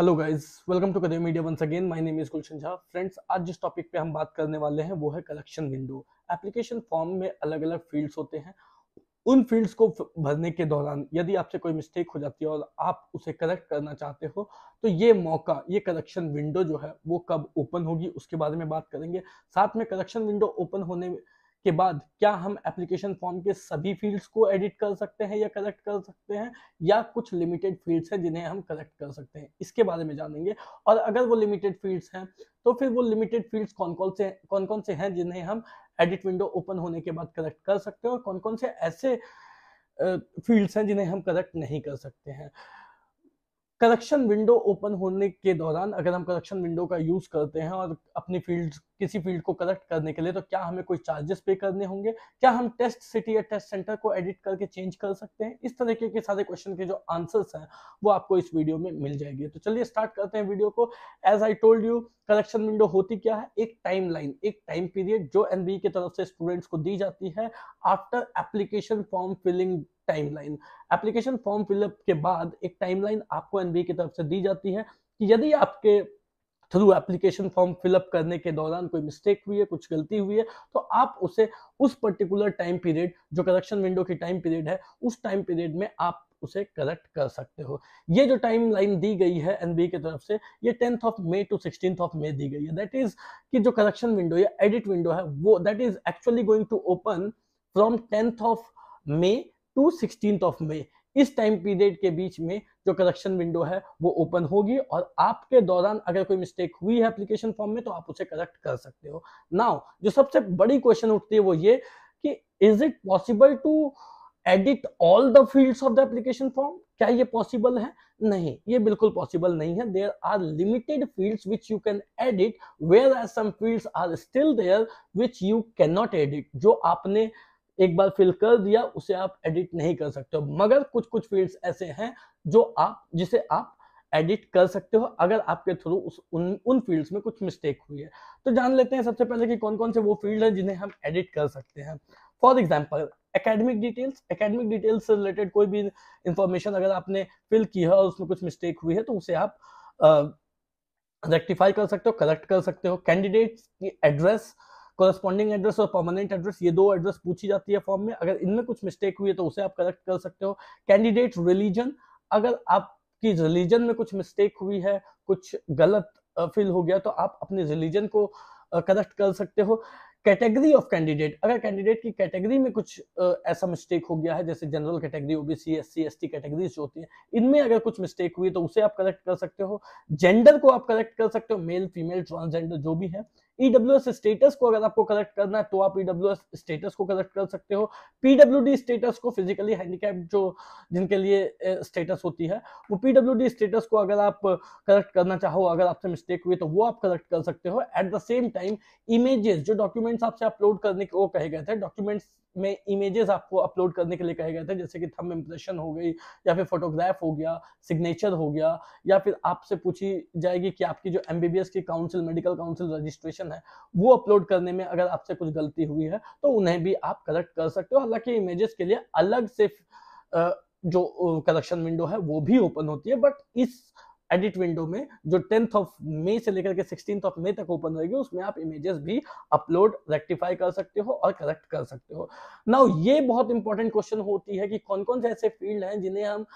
Hello guys welcome to Kadam media once again my name is Gulshan Jha friends आज जिस topic पे हम बात करने वाले हैं वो है कलेक्शन विंडो एप्लीकेशन फॉर्म में अलग अलग फील्ड्स होते हैं उन फील्ड्स को भरने के दौरान यदि आपसे कोई मिस्टेक हो जाती है और आप उसे करेक्ट करना चाहते हो तो ये मौका ये कलेक्शन विंडो जो है वो कब ओपन होगी उसके बारे में बात करेंगे साथ में कलेक्शन विंडो ओपन होने के बाद क्या हम एप्लीकेशन फॉर्म के सभी फील्ड्स को एडिट कर सकते हैं या कलेक्ट कर सकते हैं या कुछ लिमिटेड फील्ड्स हैं जिन्हें हम कलेक्ट कर सकते हैं इसके बारे में जानेंगे और अगर वो लिमिटेड फील्ड्स हैं तो फिर वो लिमिटेड फील्ड्स कौन कौन से कौन कौन से हैं जिन्हें हम एडिट विंडो ओपन होने के बाद कलेक्ट कर सकते हैं और कौन कौन से ऐसे फील्ड्स हैं जिन्हें हम कलेक्ट नहीं कर सकते हैं करेक्शन विंडो ओपन होने के दौरान अगर हम करेक्शन विंडो का यूज करते हैं और अपनी फील्ड किसी फील्ड को करेक्ट करने के लिए तो क्या हमें कोई चार्जेस पे करने होंगे क्या हम टेस्ट सिटी या टेस्ट सेंटर को एडिट करके चेंज कर सकते हैं इस तरीके के सारे क्वेश्चन के जो आंसर्स हैं वो आपको इस वीडियो में मिल जाएगी तो चलिए स्टार्ट करते हैं वीडियो को as I told you collection window होती क्या है एक टाइम लाइन एक टाइम पीरियड जो एनबी की तरफ से स्टूडेंट्स को दी जाती है after application form filling timeline application form fill up के बाद एक टाइमलाइन आपको एनबीए की तरफ से दी जाती है कि यदि आपके थ्रू एप्लीकेशन फॉर्म फिलअप करने के दौरान कोई मिस्टेक हुई है कुछ गलती हुई है तो आप उसे उस पर्टिकुलर टाइम पीरियड जो करेक्शन विंडो की टाइम पीरियड है उस टाइम पीरियड में आप उसे करेक्ट कर सकते हो ये जो टाइम लाइन दी गई है एनबी की तरफ से ये tenth of May to sixteen of May दी गई है दैट इज कि जो करेक्शन विंडो या एडिट विंडो है वो that is actually going to open from tenth of May to sixteen of May इस टाइम पीरियड के बीच में जो करेक्शन विंडो है वो ओपन होगी और आपके दौरान अगर कोई मिस्टेक हुई है एप्लीकेशन फॉर्म में तो आप उसे करेक्ट कर सकते हो नाउ जो सबसे बड़ी क्वेश्चन उठती है वो ये कि is it possible to edit all the fields of the application form क्या ये पॉसिबल है नहीं ये बिल्कुल पॉसिबल नहीं है there are limited fields which you can edit whereas some fields are still there which you can not edit जो आपने एक बार फिल कर दिया उसे आप एडिट नहीं कर सकते हो मगर कुछ कुछ फील्ड्स ऐसे हैं जो आप जिसे आप एडिट कर सकते हो अगर आपके थ्रू उस उन उन फील्ड्स में कुछ मिस्टेक हुई है तो जान लेते हैं सबसे पहले कि कौन कौन से वो फील्ड हैं जिन्हें हम एडिट कर सकते हैं for example academic details academic details से रिलेटेड कोई भी इंफॉर्मेशन अगर आपने फिल की है और उसमें कुछ मिस्टेक हुई है तो उसे आप रेक्टिफाई uh, कर सकते हो करेक्ट कर सकते हो कैंडिडेट्स की एड्रेस uh, करस्पॉन्डिंग एड्रेस और परमानेंट एड्रेस ये दो एड्रेस पूछी जाती है फॉर्म में अगर इनमें कुछ मिस्टेक हुई है तो उसे आप करेक्ट कर सकते हो कैंडिडेट रिलीजन अगर आपकी रिलीजन में कुछ मिस्टेक हुई है कुछ गलत फील हो गया तो आप अपने रिलीजन को करेक्ट कर सकते हो कैटेगरी ऑफ कैंडिडेट अगर कैंडिडेट की कैटेगरी में कुछ ऐसा मिस्टेक हो गया है जैसे general category OBC S C S T categories होती है इनमें अगर कुछ मिस्टेक हुई तो उसे आप करेक्ट कर सकते हो जेंडर को आप करेक्ट कर सकते हो मेल फीमेल ट्रांसजेंडर जो भी है ईडब्ल्यू e स्टेटस को अगर आपको कलेक्ट करना है तो आप ईडब्ल्यू e स्टेटस को कलेक्ट कर सकते हो पीडब्ल्यू स्टेटस को फिजिकली हैंडीकैप जो जिनके लिए स्टेटस होती है वो पीडब्ल्यू स्टेटस को अगर आप कलेक्ट करना चाहो अगर आपसे मिस्टेक हुई तो वो आप कलेक्ट कर सकते हो at the same time images जो डॉक्यूमेंट्स आपसे अपलोड करने के वो कहे गए थे डॉक्यूमेंट्स में इमेजेस आपको अपलोड करने के लिए कहे गए थे जैसे कि थम इम्प्रेशन हो गई या फिर फोटोग्राफ हो गया सिग्नेचर हो गया या फिर आपसे पूछी जाएगी कि आपकी जो एम की काउंसिल मेडिकल काउंसिल रजिस्ट्रेशन है वो अपलोड करने में अगर आपसे कुछ गलती हुई है तो उन्हें भी आप करेक्ट कर सकते हो हालांकि इमेजेस के लिए अलग से जो करेक्शन विंडो है वो भी ओपन होती है बट इस एडिट विंडो में जो टेंथ ऑफ मे से लेकर के सिक्सटींथ ऑफ मे तक ओपन रहेगी उसमें आप इमेजेस भी अपलोड रेक्टिफाई कर सकते हो और करेक्ट कर सकते हो नाउ ये बहुत इंपॉर्टेंट क्वेश्चन होती है कि कौन कौन से ऐसे फील्ड हैं जिन्हें हम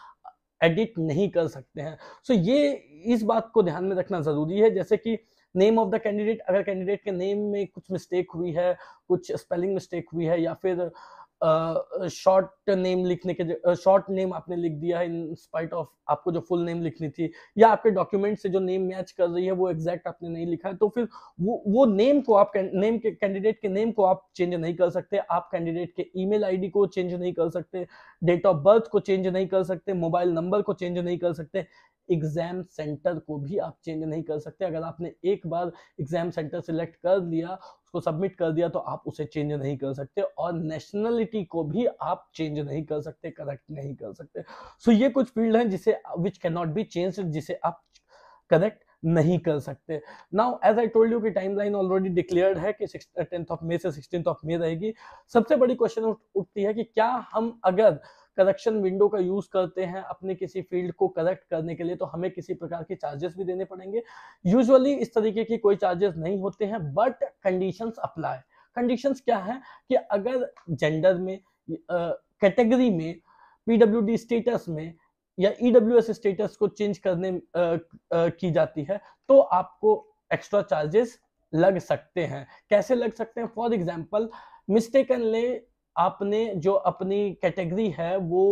एडिट नहीं कर सकते हैं सो so ये इस बात को ध्यान में रखना जरूरी है जैसे कि नेम ऑफ द कैंडिडेट अगर कैंडिडेट के नेम में कुछ मिस्टेक हुई है कुछ स्पेलिंग मिस्टेक हुई है या फिर शॉर्ट नेम लिखने के शॉर्ट नेम आपने लिख दिया है इन स्पाइट ऑफ आपको जो फुल नेम लिखनी थी या आपके डॉक्यूमेंट से जो नेम मैच कर रही है वो एग्जैक्ट आपने नहीं लिखा है तो फिर वो वो नेम को आप नेम के कैंडिडेट के नेम को आप चेंज नहीं कर सकते आप कैंडिडेट के ईमेल आईडी को चेंज नहीं कर सकते डेट ऑफ बर्थ को चेंज नहीं कर सकते मोबाइल नंबर को चेंज नहीं कर सकते एग्जाम सेंटर को भी आप चेंज नहीं कर सकते अगर आपने एक बार एग्जाम सेंटर सिलेक्ट कर लिया उसको सबमिट कर दिया तो आप उसे चेंज नहीं कर सकते और नेशनलिटी को भी आप चेंज नहीं कर सकते करेक्ट नहीं कर सकते सो so, ये कुछ फील्ड हैं जिसे which can not be change जिसे आप करेक्ट नहीं कर सकते now as I told you की लाइन ऑलरेडी डिक्लेयर्ड है कि टेंथ ऑफ मे से सिक्सटीन ऑफ मे रहेगी सबसे बड़ी क्वेश्चन उठती है कि क्या हम अगर करेक्शन विंडो का यूज करते हैं अपने किसी फील्ड को करेक्ट करने के लिए तो हमें किसी प्रकार के चार्जेस भी देने पड़ेंगे यूजुअली इस तरीके की कोई चार्जेस नहीं होते हैं बट कंडीशंस अप्लाई कंडीशंस क्या है कि अगर जेंडर में कैटेगरी uh, में पीडब्ल्यूडी स्टेटस में या एस e स्टेटस को चेंज करने आ, आ, की जाती है तो आपको एक्स्ट्रा चार्जेस लग सकते हैं कैसे लग सकते हैं फॉर एग्जाम्पल मिस्टेक आपने जो अपनी कैटेगरी है वो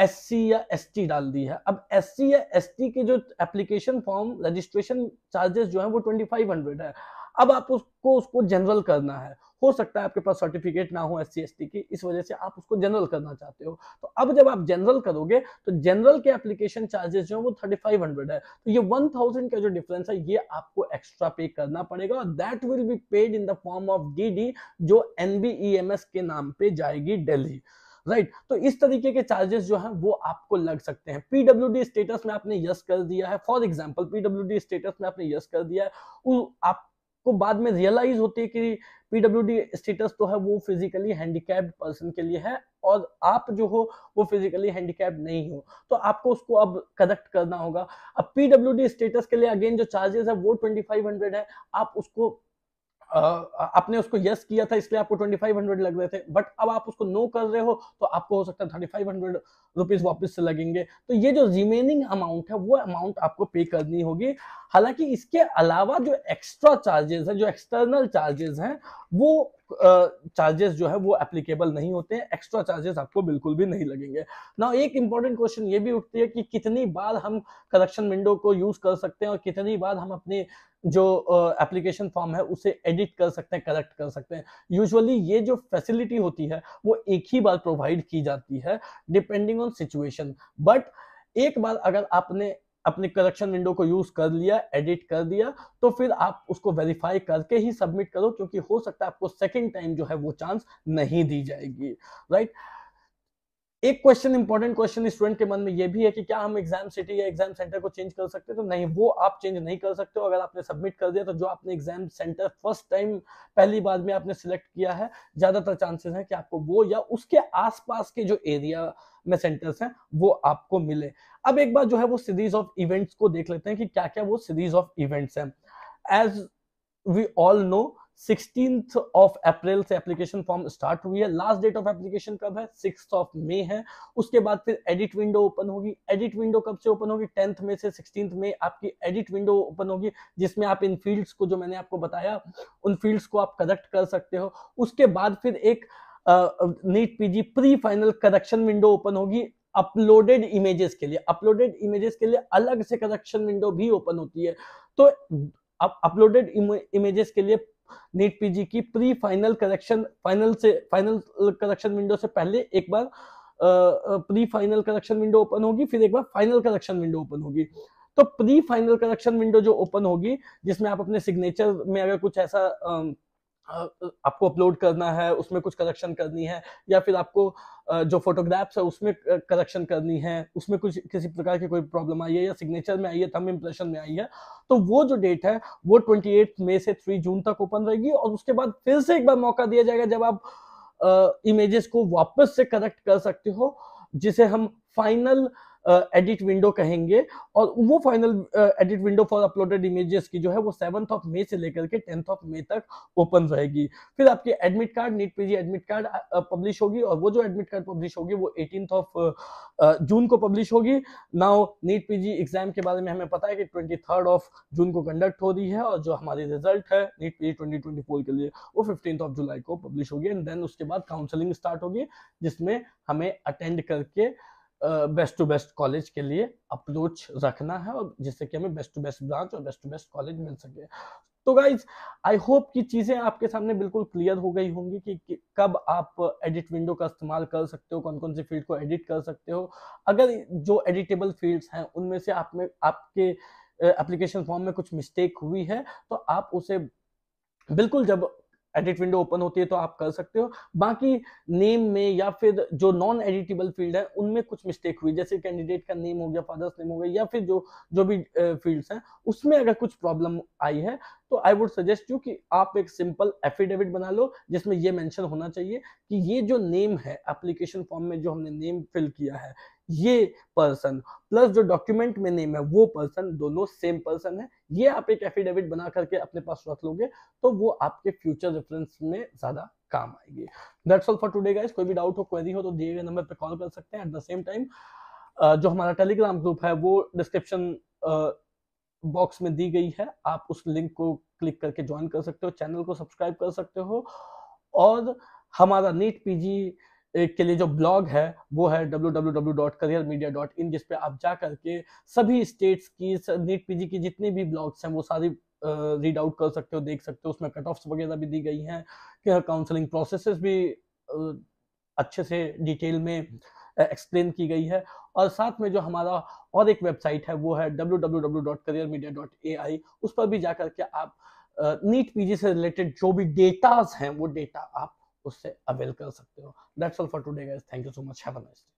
एस या एस डाल दी है अब एस या एस के जो एप्लीकेशन फॉर्म रजिस्ट्रेशन चार्जेस जो है वो ट्वेंटी फाइव हंड्रेड है अब आप उसको उसको जनरल करना है हो सकता है आपके पास सर्टिफिकेट ना हो एस सी की इस वजह से आप उसको जनरल करना चाहते हो तो अब जब आप जनरल करोगे तो जनरल के एप्लीकेशन चार्जेस जो है वो थर्टी फाइव हंड्रेड है तो ये वन थाउजेंड का जो डिफरेंस है ये आपको एक्स्ट्रा पे करना पड़ेगा और that will be paid in the form of D जो एन e के नाम पे जाएगी डेली राइट right. तो इस तरीके के चार्जेस जो है वो आपको लग सकते हैं पीडब्ल्यू स्टेटस में आपने यस कर दिया है फॉर एग्जाम्पल पीडब्ल्यू स्टेटस में आपने यस कर दिया है आप को बाद में रियलाइज होती है कि पीडब्ल्यूडी स्टेटस तो है वो फिजिकली हैंडीकैप्ड पर्सन के लिए है और आप जो हो वो फिजिकली हैंडीकैप्ड नहीं हो तो आपको उसको अब करेक्ट करना होगा अब पीडब्ल्यूडी स्टेटस के लिए अगेन जो चार्जेस है वो हंड्रेड है आप उसको आपने उसको यस किया था इसलिए आपको ट्वेंटी फाइव हंड्रेड लग रहे थे बट अब आप उसको नो कर रहे हो तो आपको हो सकता है थर्टी फाइव हंड्रेड रुपीज वापिस से लगेंगे तो ये जो रिमेनिंग अमाउंट है वो अमाउंट आपको पे करनी होगी हालांकि इसके अलावा जो एक्स्ट्रा चार्जेस है जो एक्सटर्नल चार्जेस हैं वो चार्जेस uh, जो है वो एप्लीकेबल नहीं होते हैं एक्स्ट्रा चार्जेस आपको बिल्कुल भी नहीं लगेंगे ना एक इंपॉर्टेंट क्वेश्चन ये भी उठती है कि कितनी बार हम कलेक्शन विंडो को यूज कर सकते हैं और कितनी बार हम अपने जो एप्लीकेशन फॉर्म है उसे एडिट कर सकते हैं करेक्ट कर सकते हैं यूजुअली ये जो फैसिलिटी होती है वो एक ही बार प्रोवाइड की जाती है डिपेंडिंग ऑन सिचुएशन बट एक बार अगर आपने अपने करेक्शन विंडो को यूज कर लिया एडिट कर दिया तो फिर आप उसको वेरीफाई करके ही सबमिट करो क्योंकि हो सकता है आपको सेकेंड टाइम जो है वो चांस नहीं दी जाएगी राइट right? एक क्वेश्चन इंपॉर्टेंट क्वेश्चन स्टूडेंट के मन में ये भी है कि क्या हम एग्जाम सिटी या एग्जाम सेंटर को चेंज कर सकते हैं तो नहीं वो आप चेंज नहीं कर सकते हो अगर आपने सबमिट कर दिया तो जो आपने एग्जाम सेंटर फर्स्ट टाइम पहली बार में आपने सिलेक्ट किया है ज्यादातर चांसेस है कि आपको वो या उसके आसपास के जो एरिया में सेंटर्स हैं वो आपको मिले अब एक बार जो है वो सीरीज ऑफ इवेंट्स को देख लेते हैं कि क्या क्या वो सीरीज ऑफ इवेंट्स हैं as we all know sixteenth of April से एप्लीकेशन फॉर्म स्टार्ट हुई है लास्ट डेट ऑफ एप्लीकेशन कब है सिक्स ऑफ मे है उसके बाद फिर एडिट विंडो ओपन होगी एडिट विंडो कब से ओपन होगी टेंथ मे से सिक्सटींथ मे आपकी एडिट विंडो ओपन होगी जिसमें आप इन फील्ड्स को जो मैंने आपको बताया उन फील्ड्स को आप करेक्ट कर सकते हो उसके बाद फिर एक NEET PG pre final correction window open होगी अपलोडेड इमेजेस के लिए अपलोडेड इमेजेस के लिए अलग से करेक्शन विंडो भी ओपन होती है तो अपलोडेड इमेजेस के लिए नीट पीजी की प्री फाइनल करेक्शन फाइनल से फाइनल करेक्शन विंडो से पहले एक बार pre final correction window open होगी फिर एक बार फाइनल करेक्शन विंडो ओपन होगी तो प्री फाइनल करेक्शन विंडो जो ओपन होगी जिसमें आप अपने सिग्नेचर में अगर कुछ ऐसा uh, आपको अपलोड करना है उसमें कुछ करेक्शन करनी है या फिर आपको जो फोटोग्राफ्स है उसमें करेक्शन करनी है उसमें कुछ किसी प्रकार की कोई प्रॉब्लम आई है या सिग्नेचर में आई है थम इम्प्रेशन में आई है तो वो जो डेट है वो ट्वेंटी मई से थ्री जून तक ओपन रहेगी और उसके बाद फिर से एक बार मौका दिया जाएगा जब आप इमेजेस को वापस से करेक्ट कर सकते हो जिसे हम फाइनल एडिट uh, विंडो कहेंगे और वो final edit window for uploaded images की जो है वो सेवन्थ ऑफ मे से लेकर के टेंथ ऑफ मे तक ओपन रहेगी फिर आपके admit card NEET PG admit card publish होगी और वो जो एडमिट कार्ड पब्लिश होगी वो एटीन ऑफ जून को पब्लिश होगी नाउ नीट पीजी एग्जाम के बारे में हमें पता है कि ट्वेंटी ऑफ जून को कंडक्ट हो रही है और जो हमारे रिजल्ट है नीट पीजी ट्वेंटी के लिए वो फिफ्टीन ऑफ जुलाई को पब्लिश होगी एंड देन उसके बाद काउंसलिंग स्टार्ट होगी जिसमें हमें अटेंड करके बेस्ट टू बेस्ट कॉलेज के लिए अप्रोच रखना है और जिससे कि हमें बेस्ट टू बेस्ट ब्रांच और बेस्ट टू बेस्ट कॉलेज मिल सके तो गाइज आई होप कि चीज़ें आपके सामने बिल्कुल क्लियर हो गई होंगी कि, कि कब आप एडिट विंडो का इस्तेमाल कर सकते हो कौन कौन से फील्ड को एडिट कर सकते हो अगर जो एडिटेबल फील्ड्स हैं उनमें से आप में आपके एप्लीकेशन फॉर्म में कुछ मिस्टेक हुई है तो आप उसे बिल्कुल जब एडिट विंडो ओपन होती है तो आप कर सकते हो बाकी नेम में या फिर जो नॉन एडिटेबल फील्ड है उनमें कुछ मिस्टेक हुई जैसे कैंडिडेट का नेम हो गया फादर्स नेम हो गया या फिर जो जो भी फील्ड्स हैं उसमें अगर कुछ प्रॉब्लम आई है तो आई वुड सजेस्ट यू कि आप एक सिंपल एफिडेविट बना लो जिसमें ये मेंशन होना चाहिए कि ये जो नेम है एप्लीकेशन फॉर्म में जो हमने नेम फिल किया है ये पर्सन प्लस जो डॉक्यूमेंट में नेम है वो पर्सन दोनों सेम पर्सन है ये आप एक एफिडेविट बना करके अपने पास रख लोगे तो वो आपके फ्यूचर रेफरेंस में ज्यादा काम आएगी that's all for today guys कोई भी डाउट हो क्वेरी हो तो दिए गए नंबर पे कॉल कर सकते हैं एट द सेम टाइम जो हमारा टेलीग्राम ग्रुप है वो डिस्क्रिप्शन बॉक्स में दी गई है आप उस लिंक को क्लिक करके ज्वाइन कर सकते हो चैनल को सब्सक्राइब कर सकते हो और हमारा नीट पीजी के लिए जो ब्लॉग है वो है W W W dot career media dot in जिसपे आप जा करके सभी स्टेट्स की नीट पीजी की जितनी भी ब्लॉग्स हैं वो सारी रीड आउट कर सकते हो देख सकते हो उसमें कट ऑफ वगैरह भी दी गई हैं काउंसलिंग प्रोसेस भी अच्छे से डिटेल में एक्सप्लेन की गई है और साथ में जो हमारा और एक वेबसाइट है वो है W W W dot dot career media A I उस पर भी जाकर के आप नीट पीजी से रिलेटेड जो भी डेटाज हैं वो डेटा आप उससे अवेल कर सकते हो that's all for today guys thank you so much have a nice day